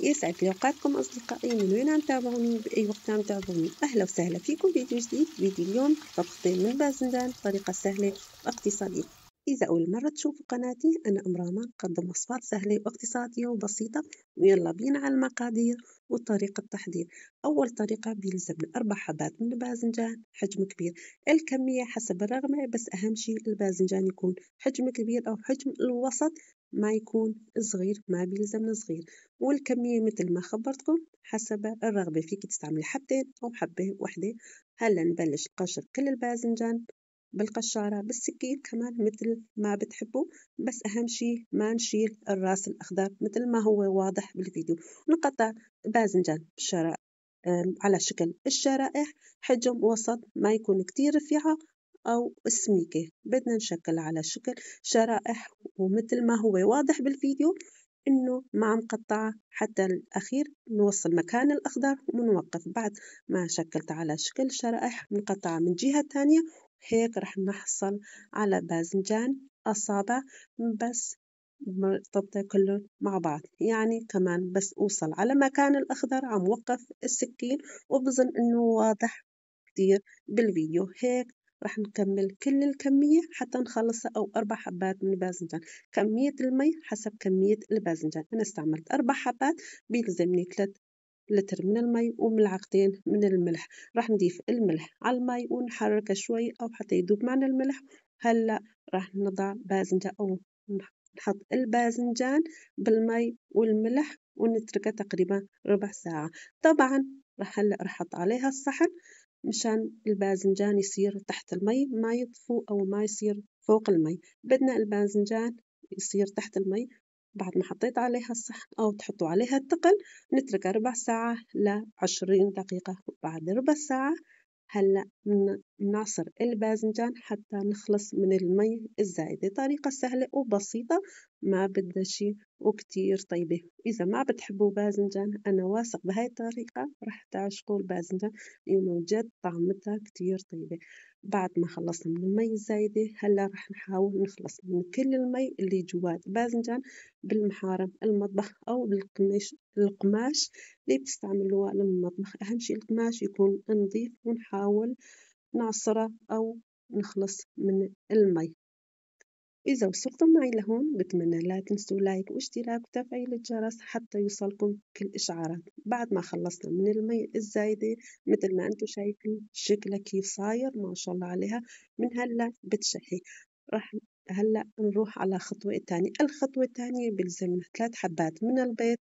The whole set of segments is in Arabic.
يسعد لي اوقاتكم أصدقائي من وين عم تابعوني بأي وقت عم تابعوني أهلا وسهلا فيكم فيديو جديد فيديو اليوم طبختين من الباذنجان بطريقة سهلة واقتصادية إذا أول مرة تشوفوا قناتي أنا أمراما نقدم وصفات سهلة واقتصادية وبسيطة ويلا بينا على المقادير وطريقة التحضير أول طريقة بيلزم أربع حبات من الباذنجان حجم كبير الكمية حسب الرغبة بس أهم شيء الباذنجان يكون حجم كبير أو حجم الوسط ما يكون صغير ما بيلزم صغير والكمية مثل ما خبرتكم حسب الرغبة فيك تستعملي حبتين أو حبة واحدة هلا نبلش قشر كل الباذنجان بالقشارة بالسكين كمان مثل ما بتحبوا بس أهم شيء ما نشيل الراس الأخضر مثل ما هو واضح بالفيديو نقطع باذنجان بالشرائح على شكل الشرائح حجم وسط ما يكون كتير رفيعة أو السميكة بدنا نشكل على شكل شرائح ومثل ما هو واضح بالفيديو إنه عم قطع حتى الأخير نوصل مكان الأخضر ونوقف بعد ما شكلت على شكل شرائح منقطعة من جهة تانية هيك رح نحصل على باذنجان أصابع بس مرتبطة كلهم مع بعض يعني كمان بس أوصل على مكان الأخضر عم وقف السكين وبظن إنه واضح كتير بالفيديو هيك راح نكمل كل الكمية حتى نخلصها أو أربع حبات من الباذنجان كمية المي حسب كمية الباذنجان أنا استعملت أربع حبات بيلزمني ثلاث لتر من المي وملعقتين من الملح راح نضيف الملح على المي ونحركه شوي أو حتى يذوب معنا الملح هلا راح نضع باذنجان أو نحط الباذنجان بالمي والملح ونتركه تقريبا ربع ساعة طبعا راح هلا راح احط عليها الصحن مشان الباذنجان يصير تحت المي ما يطفو أو ما يصير فوق المي بدنا الباذنجان يصير تحت المي بعد ما حطيت عليها الصحن أو تحطوا عليها الثقل نتركها ربع ساعة لعشرين دقيقة بعد ربع ساعة هلأ نعصر الباذنجان حتى نخلص من المي الزايدة طريقة سهلة وبسيطة ما بدها شي وكتير طيبة إذا ما بتحبوا باذنجان أنا واثق بهاي الطريقة رح تعشقوا الباذنجان لأنه جد طعمتها كتير طيبة. بعد ما خلصنا من المي الزايدة هلا راح نحاول نخلص من كل المي اللي جوات باذنجان بالمحارم المطبخ أو بالقماش القماش اللي بتستعملوها للمطبخ أهم شي القماش يكون نظيف ونحاول نعصره أو نخلص من المي. إذا وصلتم معي لهون بتمنى لا تنسوا لايك واشتراك وتفعيل الجرس حتى يوصلكم كل إشعارات بعد ما خلصنا من المي الزايدة مثل ما أنتم شايفين شكلها كيف صاير ما شاء الله عليها من هلا بتشحي رح هلا نروح على الخطوة الثانية الخطوة الثانية بلزمنا ثلاث حبات من البيض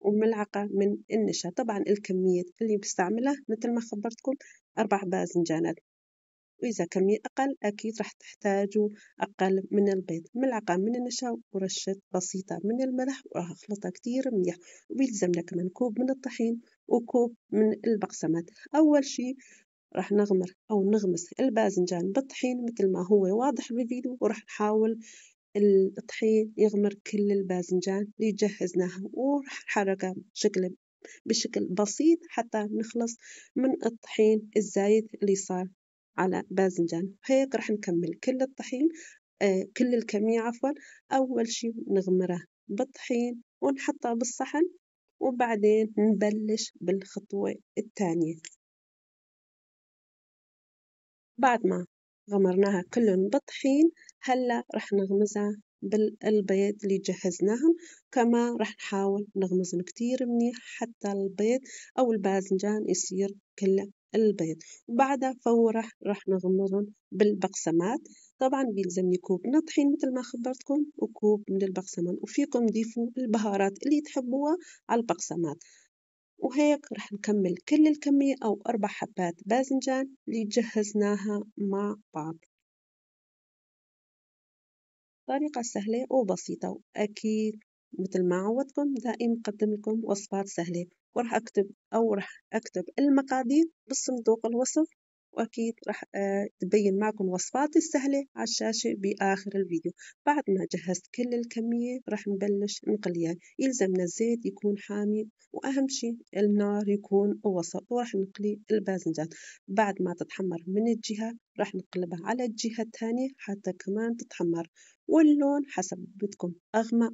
وملعقة من النشا طبعا الكمية اللي بستعملها مثل ما خبرتكم أربع باذنجانات وإذا كمية أقل أكيد راح تحتاجوا أقل من البيض ملعقة من النشا ورشة بسيطة من الملح وراح أخلطها كتير منيح ويلزمنا كمان كوب من الطحين وكوب من البقسماط أول شي راح نغمر أو نغمس الباذنجان بالطحين مثل ما هو واضح بالفيديو وراح نحاول الطحين يغمر كل الباذنجان اللي جهزناها وراح نحركها بشكل بشكل بسيط حتى نخلص من الطحين الزايد اللي صار على باذنجان وهيك رح نكمل كل الطحين آه كل الكمية عفوا أول شي نغمره بالطحين ونحطه بالصحن وبعدين نبلش بالخطوة الثانية بعد ما غمرناها كلهم بالطحين هلا رح نغمزها بالبيض اللي جهزناهم كما رح نحاول نغمزهم كتير منيح حتى البيض أو الباذنجان يصير كله البيض وبعدها فورا راح نغمرهم بالبقسماط طبعا بيلزمني كوب من الطحين مثل ما خبرتكم وكوب من البقسماط وفيكم ضيفوا البهارات اللي تحبوها على البقسماط وهيك راح نكمل كل الكمية أو أربع حبات باذنجان اللي جهزناها مع بعض طريقة سهلة وبسيطة وأكيد مثل ما عودتكم دائما مقدم لكم وصفات سهلة وراح أكتب أو راح أكتب المقادير بالصندوق الوصف وأكيد راح آه، تبين معكم وصفاتي السهلة على الشاشة بآخر الفيديو بعد ما جهزت كل الكمية راح نبلش نقليها يلزمنا الزيت يكون حامي وأهم شيء النار يكون وسط وراح نقلي الباذنجان بعد ما تتحمر من الجهة راح نقلبها على الجهة الثانية حتى كمان تتحمر واللون حسب بدكم أغمق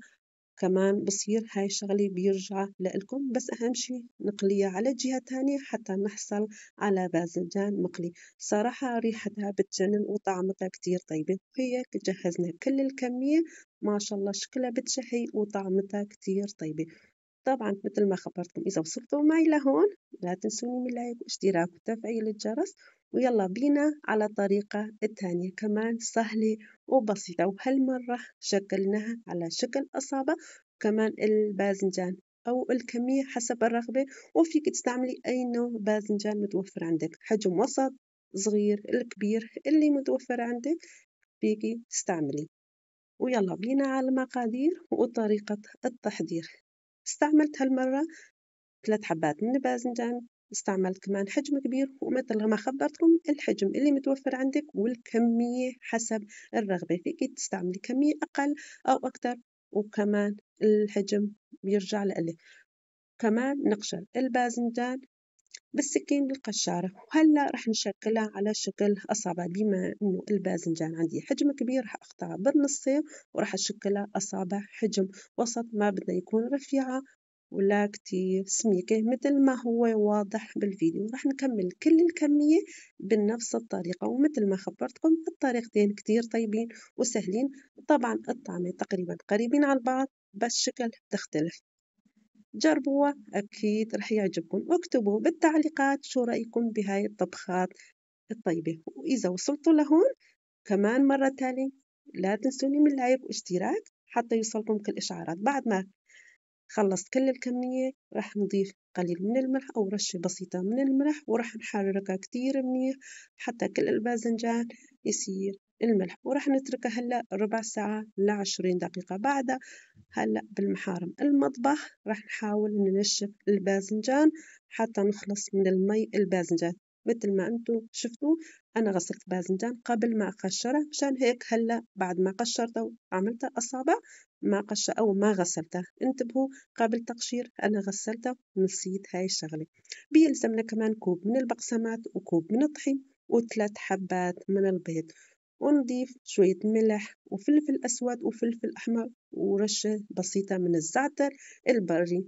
كمان بصير هاي الشغلة بيرجع لإلكم بس أهم شي نقليها على جهة تانية حتى نحصل على باذنجان مقلي صراحة ريحتها بتجنن وطعمتها كتير طيبة وهي جهزنا كل الكمية ما شاء الله شكلها بتشهي وطعمتها كتير طيبة طبعا مثل ما خبرتكم إذا وصلتوا معي لهون لا تنسوني من لايك واشتراك وتفعيل الجرس ويلا بينا على الطريقة الثانية كمان سهلة وبسيطة وهالمرة شكلناها على شكل أصابع وكمان الباذنجان أو الكمية حسب الرغبة وفيك تستعملي أي نوع باذنجان متوفر عندك حجم وسط صغير الكبير اللي متوفر عندك فيكي تستعملي ويلا بينا على المقادير وطريقة التحضير استعملت هالمرة ثلاث حبات من الباذنجان استعملت كمان حجم كبير ومثل ما خبرتكم الحجم اللي متوفر عندك والكمية حسب الرغبة فيك تستعملي كمية أقل أو أكثر وكمان الحجم بيرجع لإلك كمان نقشر الباذنجان بالسكين القشارة وهلا رح نشكلها على شكل أصابع بما إنه الباذنجان عندي حجم كبير رح أقطعها بالنصين ورح أشكلها أصابع حجم وسط ما بدنا يكون رفيعة ولا كتير سميكه مثل ما هو واضح بالفيديو راح نكمل كل الكمية بنفس الطريقة ومثل ما خبرتكم الطريقتين كتير طيبين وسهلين طبعا الطعمة تقريبا قريبين على بعض بس شكل تختلف جربوها أكيد رح يعجبكم واكتبوا بالتعليقات شو رأيكم بهاي الطبخات الطيبة وإذا وصلتوا لهون كمان مرة تانية لا تنسوني من لايك واشتراك حتى يوصلكم كل إشعارات بعد ما خلصت كل الكمية راح نضيف قليل من الملح أو رشة بسيطة من الملح وراح نحركها كتير منيح حتى كل الباذنجان يصير الملح وراح نتركها هلا ربع ساعة لعشرين دقيقة بعدها هلا بالمحارم المطبخ راح نحاول ننشف الباذنجان حتى نخلص من المي الباذنجان مثل ما انتم شفتوا انا غسلت باذنجان قبل ما اقشره مشان هيك هلا بعد ما قشرته وعملت اصابع ما قش او ما غسلته انتبهوا قبل تقشير انا غسلته ونسيت هاي الشغله بيلزمنا كمان كوب من البقسمات وكوب من الطحين وثلاث حبات من البيض ونضيف شوية ملح وفلفل أسود وفلفل أحمر ورشة بسيطة من الزعتر البري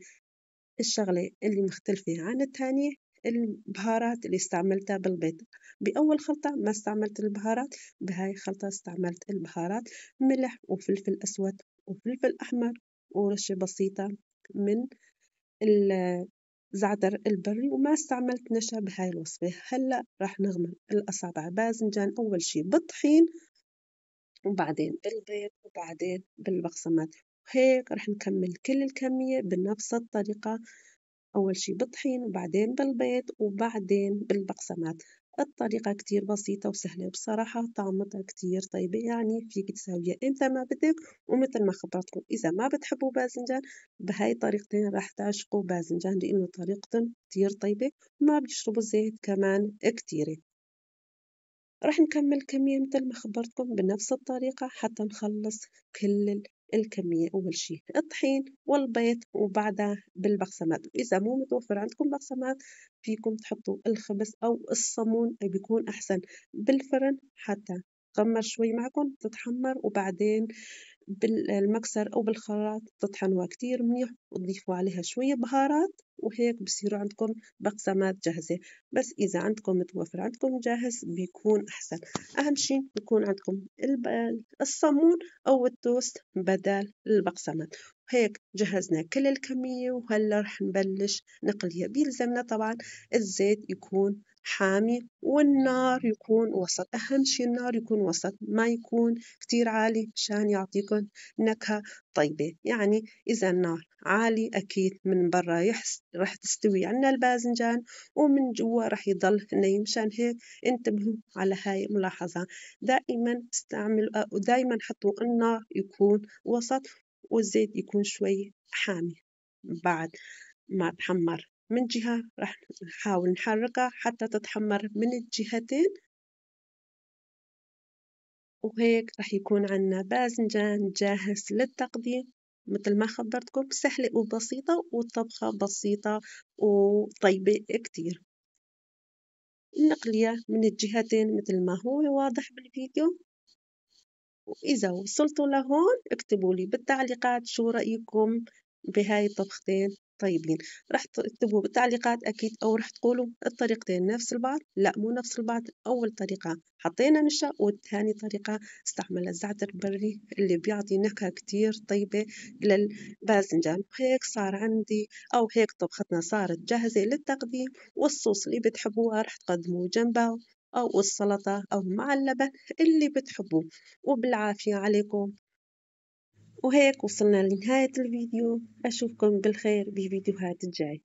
الشغلة اللي مختلفة عن الثانية البهارات اللي استعملتها بالبيض بأول خلطة ما استعملت البهارات بهاي الخلطة استعملت البهارات ملح وفلفل أسود وفلفل أحمر ورشة بسيطة من الزعتر البري وما استعملت نشا بهاي الوصفة هلأ راح نغمر الأصابع باذنجان أول شي بالطحين وبعدين بالبيض وبعدين بالبقسماط وهيك راح نكمل كل الكمية بنفس الطريقة أول شي بالطحين وبعدين بالبيض وبعدين بالبقسماط الطريقة كتير بسيطة وسهلة وبصراحة طعمتها كتير طيبة يعني فيك تساويها إمتى ما بدك ومتل ما خبرتكم إذا ما بتحبوا باذنجان بهاي الطريقتين راح تعشقوا باذنجان لأنه طريقتهم كتير طيبة وما بيشربوا زيت كمان كتيرة راح نكمل كمية مثل ما خبرتكم بنفس الطريقة حتى نخلص كل الكمية أول شي الطحين والبيض وبعدها بالبقسماط إذا مو متوفر عندكم بقسماط فيكم تحطوا الخبز أو الصمون بيكون أحسن بالفرن حتى تغمر شوي معكم تتحمر وبعدين بالمكسر أو بالخلاط تطحنوها كتير منيح وتضيفوا عليها شوية بهارات وهيك بصيروا عندكم بقسمات جاهزة بس إذا عندكم متوفر عندكم جاهز بيكون أحسن أهم شيء يكون عندكم الصمون أو التوست بدل البقسمات هيك جهزنا كل الكمية وهلا رح نبلش نقليها بيلزمنا طبعا الزيت يكون حامي والنار يكون وسط أهم شيء النار يكون وسط ما يكون كتير عالي مشان يعطيكم نكهة طيبة يعني إذا النار عالي أكيد من برا يحس... رح تستوي عنا الباذنجان ومن جوا رح يضل نايم مشان هيك انتبهوا على هاي الملاحظة دائما استعملوا ودائما حطوا النار يكون وسط والزيت يكون شوي حامي بعد ما تحمر من جهة راح نحاول نحركها حتى تتحمر من الجهتين وهيك راح يكون عنا باذنجان جاهز للتقديم مثل ما خبرتكم سهلة وبسيطة والطبخة بسيطة وطيبة كتير النقلية من الجهتين مثل ما هو واضح بالفيديو وإذا وصلتوا لهون اكتبوا لي بالتعليقات شو رأيكم بهاي الطبختين طيبين راح تكتبوا بالتعليقات أكيد أو راح تقولوا الطريقتين نفس البعض لا مو نفس البعض أول طريقة حطينا نشا والثاني طريقة استعمل الزعتر البري اللي بيعطي نكهة كتير طيبة للباذنجان وهيك صار عندي أو هيك طبختنا صارت جاهزة للتقديم والصوص اللي بتحبوها راح تقدموه جنبها أو السلطة أو مع اللبن اللي بتحبوه وبالعافية عليكم وهيك وصلنا لنهاية الفيديو أشوفكم بالخير بفيديوهات الجاي